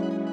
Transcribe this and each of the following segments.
thank you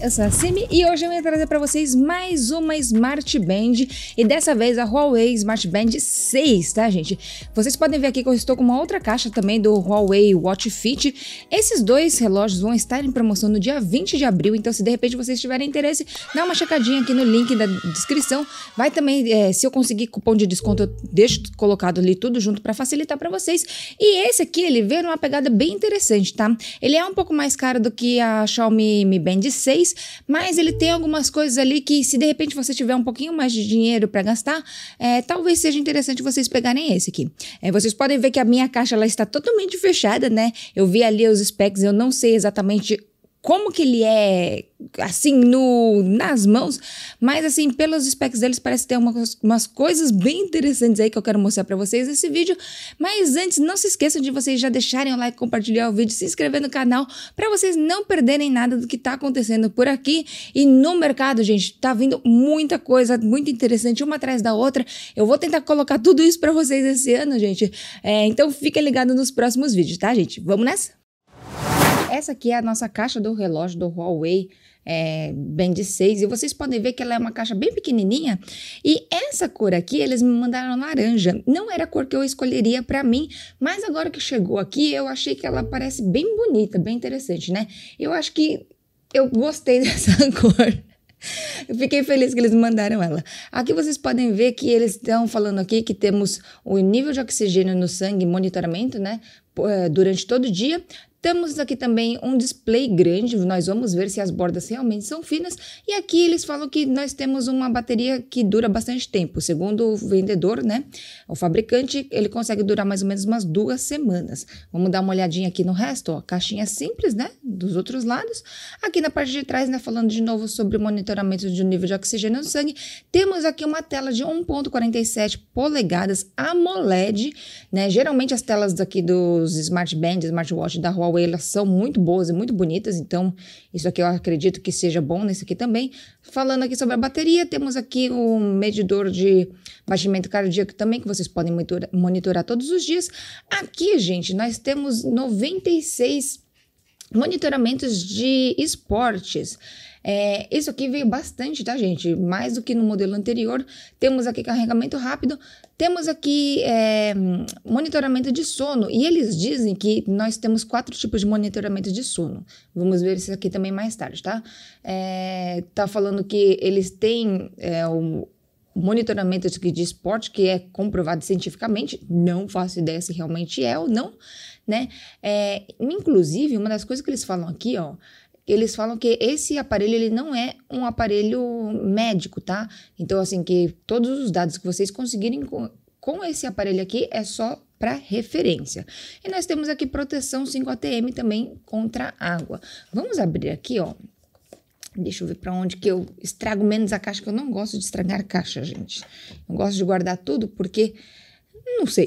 eu sou a Simi e hoje eu vim trazer para vocês mais uma Smart Band e dessa vez a Huawei Smart Band 6, tá gente? Vocês podem ver aqui que eu estou com uma outra caixa também do Huawei Watch Fit. Esses dois relógios vão estar em promoção no dia 20 de abril, então se de repente vocês tiverem interesse, dá uma checadinha aqui no link da descrição. Vai também, é, se eu conseguir cupom de desconto, eu deixo colocado ali tudo junto para facilitar para vocês. E esse aqui, ele veio numa pegada bem interessante, tá? Ele é um pouco mais caro do que a Xiaomi Mi Band 6, mas ele tem algumas coisas ali que, se de repente você tiver um pouquinho mais de dinheiro para gastar, é, talvez seja interessante vocês pegarem esse aqui. É, vocês podem ver que a minha caixa ela está totalmente fechada, né? Eu vi ali os specs, eu não sei exatamente como que ele é, assim, no, nas mãos. Mas, assim, pelos specs deles, parece ter uma, umas coisas bem interessantes aí que eu quero mostrar para vocês nesse vídeo. Mas antes, não se esqueçam de vocês já deixarem o like, compartilhar o vídeo, se inscrever no canal, para vocês não perderem nada do que tá acontecendo por aqui. E no mercado, gente, tá vindo muita coisa muito interessante, uma atrás da outra. Eu vou tentar colocar tudo isso para vocês esse ano, gente. É, então, fica ligado nos próximos vídeos, tá, gente? Vamos nessa? Essa aqui é a nossa caixa do relógio do Huawei é, Band 6 e vocês podem ver que ela é uma caixa bem pequenininha e essa cor aqui eles me mandaram laranja, não era a cor que eu escolheria para mim, mas agora que chegou aqui eu achei que ela parece bem bonita, bem interessante, né? Eu acho que eu gostei dessa cor. Eu fiquei feliz que eles mandaram ela. Aqui vocês podem ver que eles estão falando aqui que temos o nível de oxigênio no sangue, monitoramento, né? Eh, durante todo o dia, temos aqui também um display grande, nós vamos ver se as bordas realmente são finas. E aqui eles falam que nós temos uma bateria que dura bastante tempo. Segundo o vendedor, né, o fabricante, ele consegue durar mais ou menos umas duas semanas. Vamos dar uma olhadinha aqui no resto, ó, caixinha simples, né, dos outros lados. Aqui na parte de trás, né, falando de novo sobre o monitoramento de nível de oxigênio no sangue, temos aqui uma tela de 1.47 polegadas AMOLED, né? Geralmente as telas aqui dos smartbands, smartwatch da Huawei Huawei, elas são muito boas e muito bonitas, então isso aqui eu acredito que seja bom nesse aqui também. Falando aqui sobre a bateria, temos aqui um medidor de batimento cardíaco também, que vocês podem monitorar, monitorar todos os dias. Aqui, gente, nós temos 96 monitoramentos de esportes. É, isso aqui veio bastante, tá, gente? Mais do que no modelo anterior. Temos aqui carregamento rápido, temos aqui é, monitoramento de sono. E eles dizem que nós temos quatro tipos de monitoramento de sono. Vamos ver isso aqui também mais tarde, tá? É, tá falando que eles têm é, o monitoramento de esporte, que é comprovado cientificamente, não faço ideia se realmente é ou não, né? É, inclusive, uma das coisas que eles falam aqui, ó, eles falam que esse aparelho ele não é um aparelho médico, tá? Então assim que todos os dados que vocês conseguirem com, com esse aparelho aqui é só para referência. E nós temos aqui proteção 5 ATM também contra água. Vamos abrir aqui, ó. Deixa eu ver para onde que eu estrago menos a caixa, que eu não gosto de estragar caixa, gente. Eu gosto de guardar tudo porque não sei.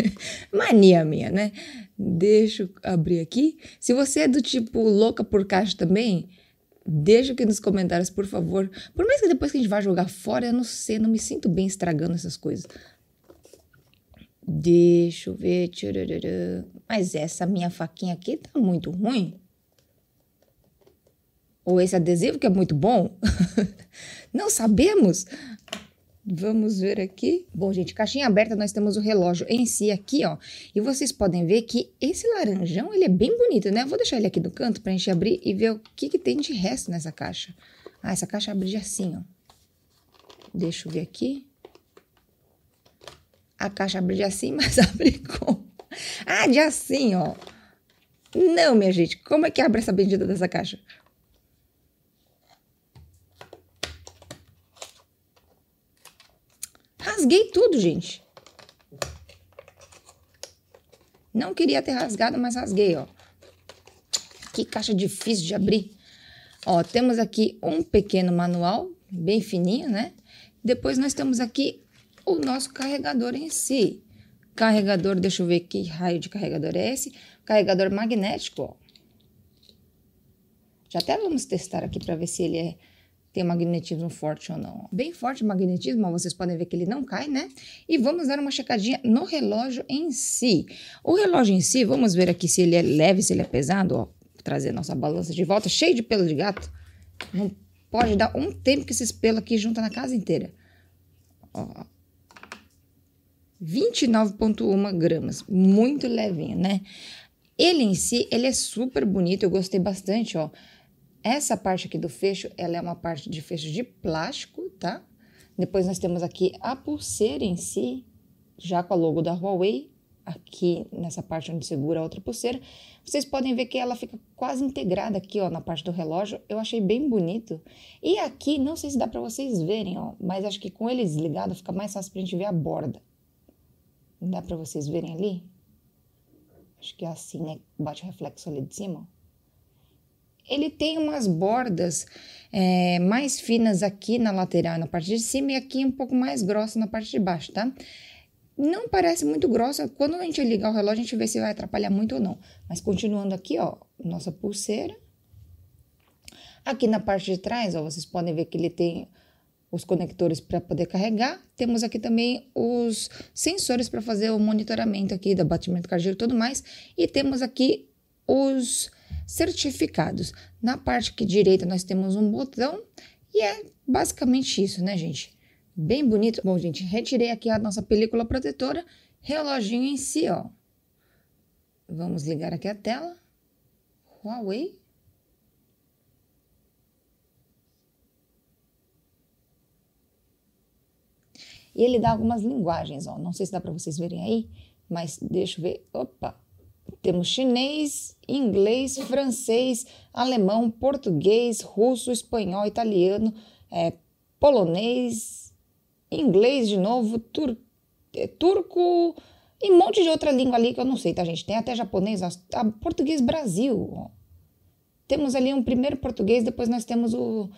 Mania minha, né? Deixa eu abrir aqui. Se você é do tipo louca por caixa também, deixa aqui nos comentários, por favor. Por mais que depois que a gente vá jogar fora, eu não sei, não me sinto bem estragando essas coisas. Deixa eu ver. Mas essa minha faquinha aqui tá muito ruim. Ou esse adesivo que é muito bom. não sabemos. Vamos ver aqui. Bom, gente, caixinha aberta, nós temos o relógio em si aqui, ó. E vocês podem ver que esse laranjão, ele é bem bonito, né? Eu vou deixar ele aqui no canto pra gente abrir e ver o que, que tem de resto nessa caixa. Ah, essa caixa abre assim, ó. Deixa eu ver aqui. A caixa abre de assim, mas abre como? Ah, de assim, ó. Não, minha gente, como é que abre essa bendita dessa caixa? Rasguei tudo, gente. Não queria ter rasgado, mas rasguei, ó. Que caixa difícil de abrir. Ó, temos aqui um pequeno manual, bem fininho, né? Depois nós temos aqui o nosso carregador em si. Carregador, deixa eu ver que raio de carregador é esse. Carregador magnético, ó. Já até vamos testar aqui para ver se ele é tem magnetismo forte ou não. Bem forte o magnetismo, vocês podem ver que ele não cai, né? E vamos dar uma checadinha no relógio em si. O relógio em si, vamos ver aqui se ele é leve, se ele é pesado, ó. Trazer nossa balança de volta, cheio de pelo de gato. Não pode dar um tempo que esses pelos aqui junta na casa inteira. Ó, 29,1 gramas, muito levinho, né? Ele em si, ele é super bonito, eu gostei bastante, ó. Essa parte aqui do fecho, ela é uma parte de fecho de plástico, tá? Depois nós temos aqui a pulseira em si, já com a logo da Huawei, aqui nessa parte onde segura a outra pulseira. Vocês podem ver que ela fica quase integrada aqui, ó, na parte do relógio. Eu achei bem bonito. E aqui, não sei se dá para vocês verem, ó, mas acho que com ele desligado fica mais fácil pra gente ver a borda. Dá para vocês verem ali? Acho que é assim, né? Bate o reflexo ali de cima, ó ele tem umas bordas é, mais finas aqui na lateral, na parte de cima, e aqui um pouco mais grossa na parte de baixo, tá? Não parece muito grossa, quando a gente ligar o relógio, a gente vê se vai atrapalhar muito ou não. Mas continuando aqui, ó, nossa pulseira. Aqui na parte de trás, ó, vocês podem ver que ele tem os conectores para poder carregar. Temos aqui também os sensores para fazer o monitoramento aqui do batimento cardíaco e tudo mais. E temos aqui os certificados. Na parte aqui direita nós temos um botão e é basicamente isso, né, gente? Bem bonito. Bom, gente, retirei aqui a nossa película protetora, reloginho em si, ó. Vamos ligar aqui a tela. Huawei. E ele dá algumas linguagens, ó. Não sei se dá para vocês verem aí, mas deixa eu ver. Opa, temos chinês, inglês, francês, alemão, português, russo, espanhol, italiano, é, polonês, inglês de novo, tur é, turco e um monte de outra língua ali que eu não sei, tá, gente? Tem até japonês, a, português Brasil. Temos ali um primeiro português, depois nós temos o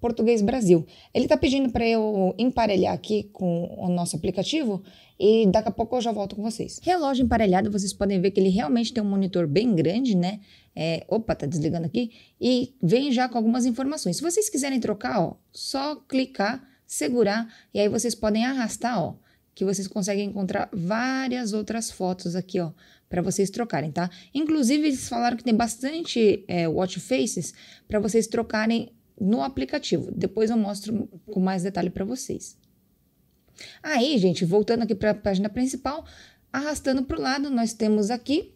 Português Brasil. Ele está pedindo para eu emparelhar aqui com o nosso aplicativo e daqui a pouco eu já volto com vocês. Relógio emparelhado, vocês podem ver que ele realmente tem um monitor bem grande, né? É, opa, tá desligando aqui. E vem já com algumas informações. Se vocês quiserem trocar, ó, só clicar, segurar e aí vocês podem arrastar, ó, que vocês conseguem encontrar várias outras fotos aqui, ó, para vocês trocarem, tá? Inclusive eles falaram que tem bastante é, watch faces para vocês trocarem no aplicativo. Depois eu mostro com mais detalhe para vocês. Aí, gente, voltando aqui para a página principal, arrastando para o lado, nós temos aqui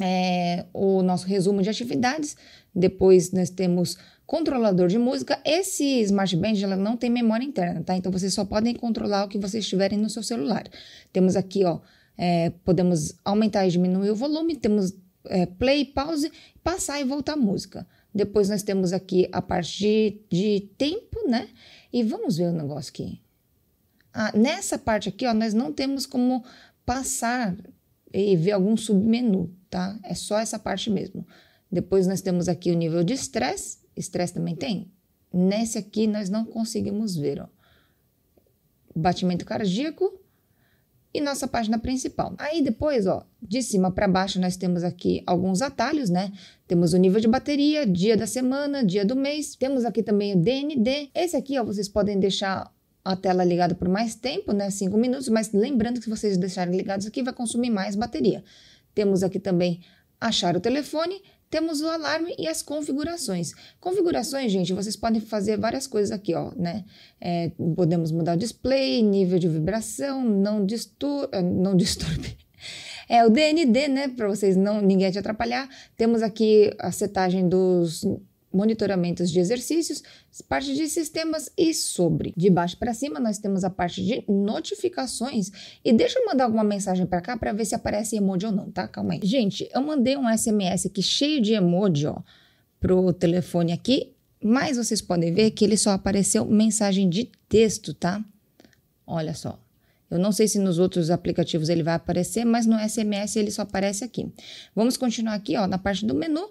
é, o nosso resumo de atividades. Depois nós temos controlador de música. Esse Smart Band ela não tem memória interna, tá? Então vocês só podem controlar o que vocês tiverem no seu celular. Temos aqui, ó, é, podemos aumentar e diminuir o volume. Temos é, play, pause, passar e voltar a música. Depois nós temos aqui a parte de, de tempo, né? E vamos ver o negócio aqui. Ah, nessa parte aqui, ó, nós não temos como passar e ver algum submenu, tá? É só essa parte mesmo. Depois nós temos aqui o nível de estresse. Estresse também tem? Nesse aqui nós não conseguimos ver, ó. Batimento cardíaco, e nossa página principal. Aí depois, ó, de cima para baixo nós temos aqui alguns atalhos, né? Temos o nível de bateria, dia da semana, dia do mês. Temos aqui também o DND. Esse aqui, ó, vocês podem deixar a tela ligada por mais tempo, né? 5 minutos, mas lembrando que se vocês deixarem ligados aqui vai consumir mais bateria. Temos aqui também achar o telefone temos o alarme e as configurações. Configurações, gente, vocês podem fazer várias coisas aqui, ó, né? É, podemos mudar o display, nível de vibração, não, distur eh, não disturbe. É o DND, né? Para vocês não ninguém te atrapalhar. Temos aqui a setagem dos monitoramentos de exercícios, parte de sistemas e sobre. De baixo para cima, nós temos a parte de notificações. E deixa eu mandar alguma mensagem para cá para ver se aparece emoji ou não, tá? Calma aí. Gente, eu mandei um SMS aqui cheio de emoji, ó, pro telefone aqui, mas vocês podem ver que ele só apareceu mensagem de texto, tá? Olha só. Eu não sei se nos outros aplicativos ele vai aparecer, mas no SMS ele só aparece aqui. Vamos continuar aqui, ó, na parte do menu.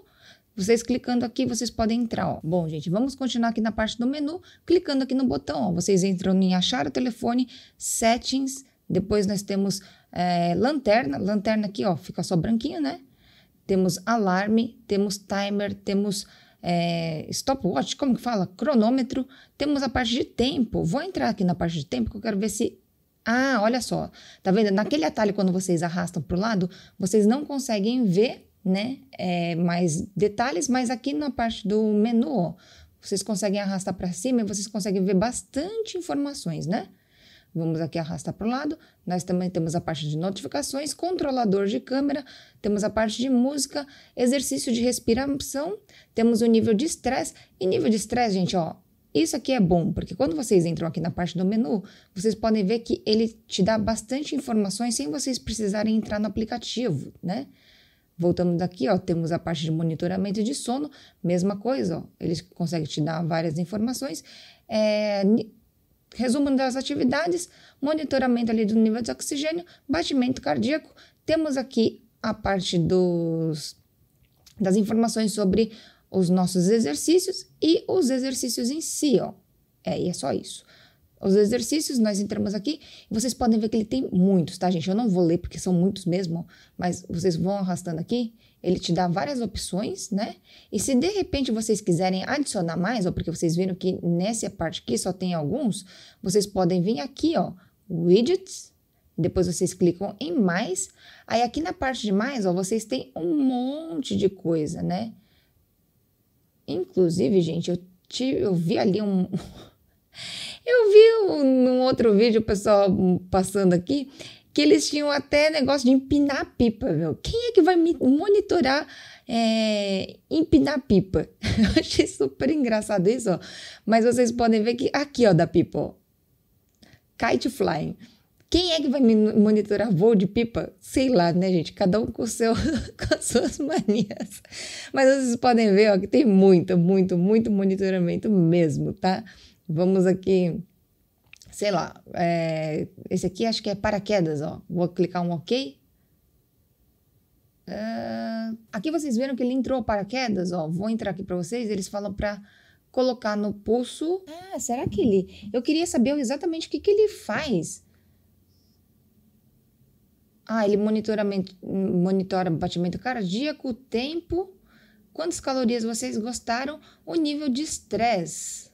Vocês clicando aqui, vocês podem entrar. Ó. Bom, gente, vamos continuar aqui na parte do menu, clicando aqui no botão. Ó. Vocês entram em achar o telefone, settings, depois nós temos é, lanterna. Lanterna aqui, ó, fica só branquinho, né? Temos alarme, temos timer, temos é, stopwatch, como que fala? Cronômetro. Temos a parte de tempo. Vou entrar aqui na parte de tempo que eu quero ver se ah, olha só. Tá vendo? Naquele atalho, quando vocês arrastam para o lado, vocês não conseguem ver né? É, mais detalhes, mas aqui na parte do menu, vocês conseguem arrastar para cima e vocês conseguem ver bastante informações, né? Vamos aqui arrastar para o lado. Nós também temos a parte de notificações, controlador de câmera, temos a parte de música, exercício de respiração, temos o nível de estresse. E nível de estresse, gente, ó, isso aqui é bom, porque quando vocês entram aqui na parte do menu, vocês podem ver que ele te dá bastante informações sem vocês precisarem entrar no aplicativo, né? Voltando daqui, ó, temos a parte de monitoramento de sono, mesma coisa, ó, eles conseguem te dar várias informações. É, resumo das atividades, monitoramento ali do nível de oxigênio, batimento cardíaco. Temos aqui a parte dos, das informações sobre os nossos exercícios e os exercícios em si, ó. É, e é só isso os exercícios, nós entramos aqui vocês podem ver que ele tem muitos, tá, gente? Eu não vou ler porque são muitos mesmo, mas vocês vão arrastando aqui, ele te dá várias opções, né? E se de repente vocês quiserem adicionar mais, ou porque vocês viram que nessa parte aqui só tem alguns, vocês podem vir aqui, ó, widgets, depois vocês clicam em mais, aí aqui na parte de mais, ó, vocês têm um monte de coisa, né? Inclusive, gente, eu, tive eu vi ali um eu vi num outro vídeo o pessoal passando aqui que eles tinham até negócio de empinar a pipa, meu. Quem é que vai monitorar é, empinar a pipa? Eu achei super engraçado isso, ó. Mas vocês podem ver que aqui, ó, da pipa, ó. Kite flying. Quem é que vai monitorar voo de pipa? Sei lá, né, gente? Cada um com, seu, com as suas manias. Mas vocês podem ver ó, que tem muito, muito, muito monitoramento mesmo, tá? Vamos aqui, sei lá, é, esse aqui acho que é paraquedas, ó. Vou clicar um OK. Uh, aqui vocês viram que ele entrou paraquedas, ó. Vou entrar aqui para vocês. Eles falam para colocar no pulso. Ah, será que ele? Eu queria saber exatamente o que que ele faz. Ah, ele monitora, monitora batimento cardíaco, tempo, quantas calorias vocês gostaram, o nível de estresse.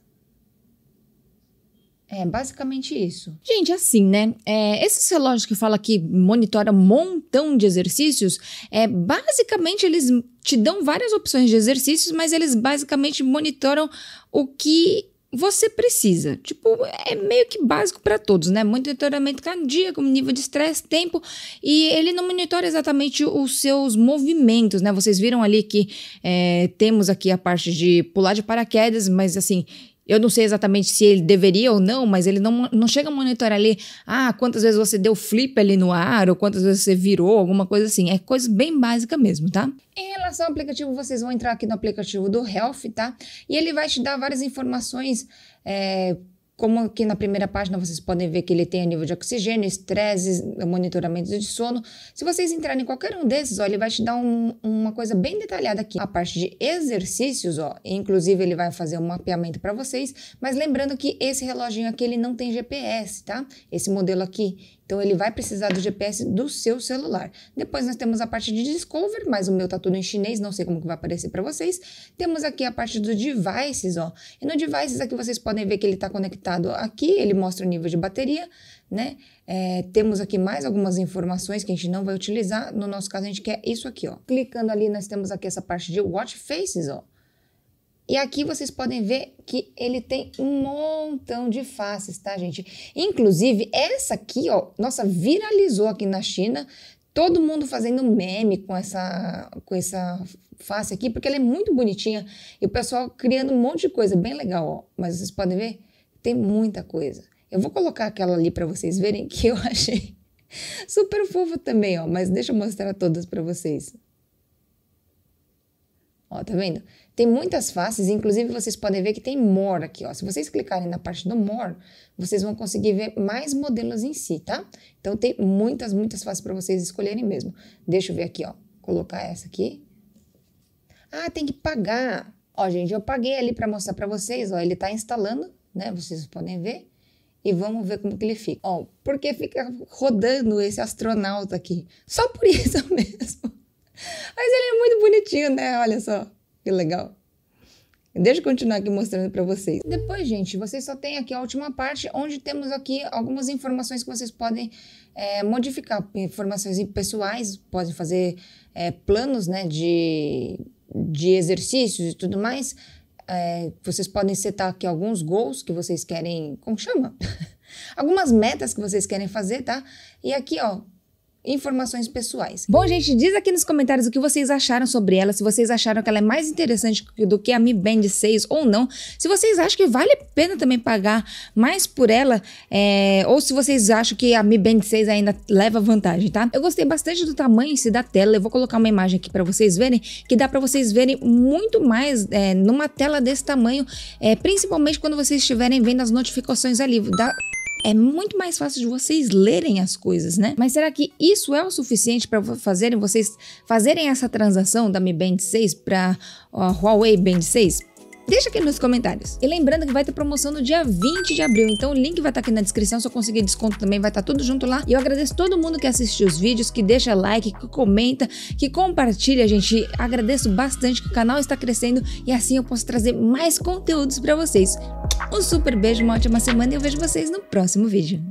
É basicamente isso. Gente, assim, né? É, esses relógios que fala que monitora um montão de exercícios, é basicamente eles te dão várias opções de exercícios, mas eles basicamente monitoram o que você precisa. Tipo, é meio que básico para todos, né? Monitoramento cardíaco, nível de estresse, tempo, e ele não monitora exatamente os seus movimentos, né? Vocês viram ali que é, temos aqui a parte de pular de paraquedas, mas assim, eu não sei exatamente se ele deveria ou não, mas ele não, não chega a monitorar ali, ah, quantas vezes você deu flip ali no ar, ou quantas vezes você virou, alguma coisa assim. É coisa bem básica mesmo, tá? Em relação ao aplicativo, vocês vão entrar aqui no aplicativo do Health, tá? E ele vai te dar várias informações. É, como aqui na primeira página vocês podem ver que ele tem a nível de oxigênio, estresse, monitoramento de sono. Se vocês entrarem em qualquer um desses, ó, ele vai te dar um, uma coisa bem detalhada aqui. A parte de exercícios, ó, inclusive ele vai fazer um mapeamento para vocês, mas lembrando que esse reloginho aqui ele não tem GPS, tá? Esse modelo aqui. Então ele vai precisar do GPS do seu celular. Depois nós temos a parte de Discover, mas o meu tá tudo em chinês, não sei como que vai aparecer para vocês. Temos aqui a parte do Devices, ó. E no Devices aqui vocês podem ver que ele está conectado aqui, ele mostra o nível de bateria, né? É, temos aqui mais algumas informações que a gente não vai utilizar. No nosso caso, a gente quer isso aqui, ó. Clicando ali, nós temos aqui essa parte de Watch Faces, ó. E aqui vocês podem ver que ele tem um montão de faces, tá, gente? Inclusive, essa aqui, ó, nossa, viralizou aqui na China. Todo mundo fazendo meme com essa, com essa face aqui, porque ela é muito bonitinha. E o pessoal criando um monte de coisa, bem legal, ó. Mas vocês podem ver, tem muita coisa. Eu vou colocar aquela ali para vocês verem que eu achei super fofa também, ó. Mas deixa eu mostrar todas para vocês. Ó, tá vendo? Tem muitas faces, inclusive vocês podem ver que tem more aqui, ó. Se vocês clicarem na parte do more, vocês vão conseguir ver mais modelos em si, tá? Então tem muitas, muitas faces para vocês escolherem mesmo. Deixa eu ver aqui, ó. Colocar essa aqui. Ah, tem que pagar. Ó, gente, eu paguei ali para mostrar para vocês, ó. Ele tá instalando, né? Vocês podem ver. E vamos ver como que ele fica. Ó, porque fica rodando esse astronauta aqui. Só por isso mesmo. Mas ele é muito bonitinho, né? Olha só, que legal. Deixa eu continuar aqui mostrando para vocês. Depois, gente, vocês só tem aqui a última parte, onde temos aqui algumas informações que vocês podem é, modificar. Informações pessoais, podem fazer é, planos né, de, de exercícios e tudo mais. É, vocês podem setar aqui alguns gols que vocês querem... Como chama? algumas metas que vocês querem fazer, tá? E aqui, ó, informações pessoais. Bom, gente, diz aqui nos comentários o que vocês acharam sobre ela, se vocês acharam que ela é mais interessante do que a Mi Band 6 ou não, se vocês acham que vale a pena também pagar mais por ela, é... ou se vocês acham que a Mi Band 6 ainda leva vantagem, tá? Eu gostei bastante do tamanho e da tela, eu vou colocar uma imagem aqui para vocês verem, que dá para vocês verem muito mais é, numa tela desse tamanho, é, principalmente quando vocês estiverem vendo as notificações ali, da é muito mais fácil de vocês lerem as coisas, né? Mas será que isso é o suficiente para fazerem vocês fazerem essa transação da Mi Band 6 para a Huawei Band 6? Deixa aqui nos comentários. E lembrando que vai ter promoção no dia 20 de abril, então o link vai estar tá aqui na descrição, se eu conseguir desconto também vai estar tá tudo junto lá. E eu agradeço todo mundo que assistiu os vídeos, que deixa like, que comenta, que compartilha, gente. Agradeço bastante que o canal está crescendo e assim eu posso trazer mais conteúdos para vocês. Um super beijo, uma ótima semana e eu vejo vocês no próximo vídeo.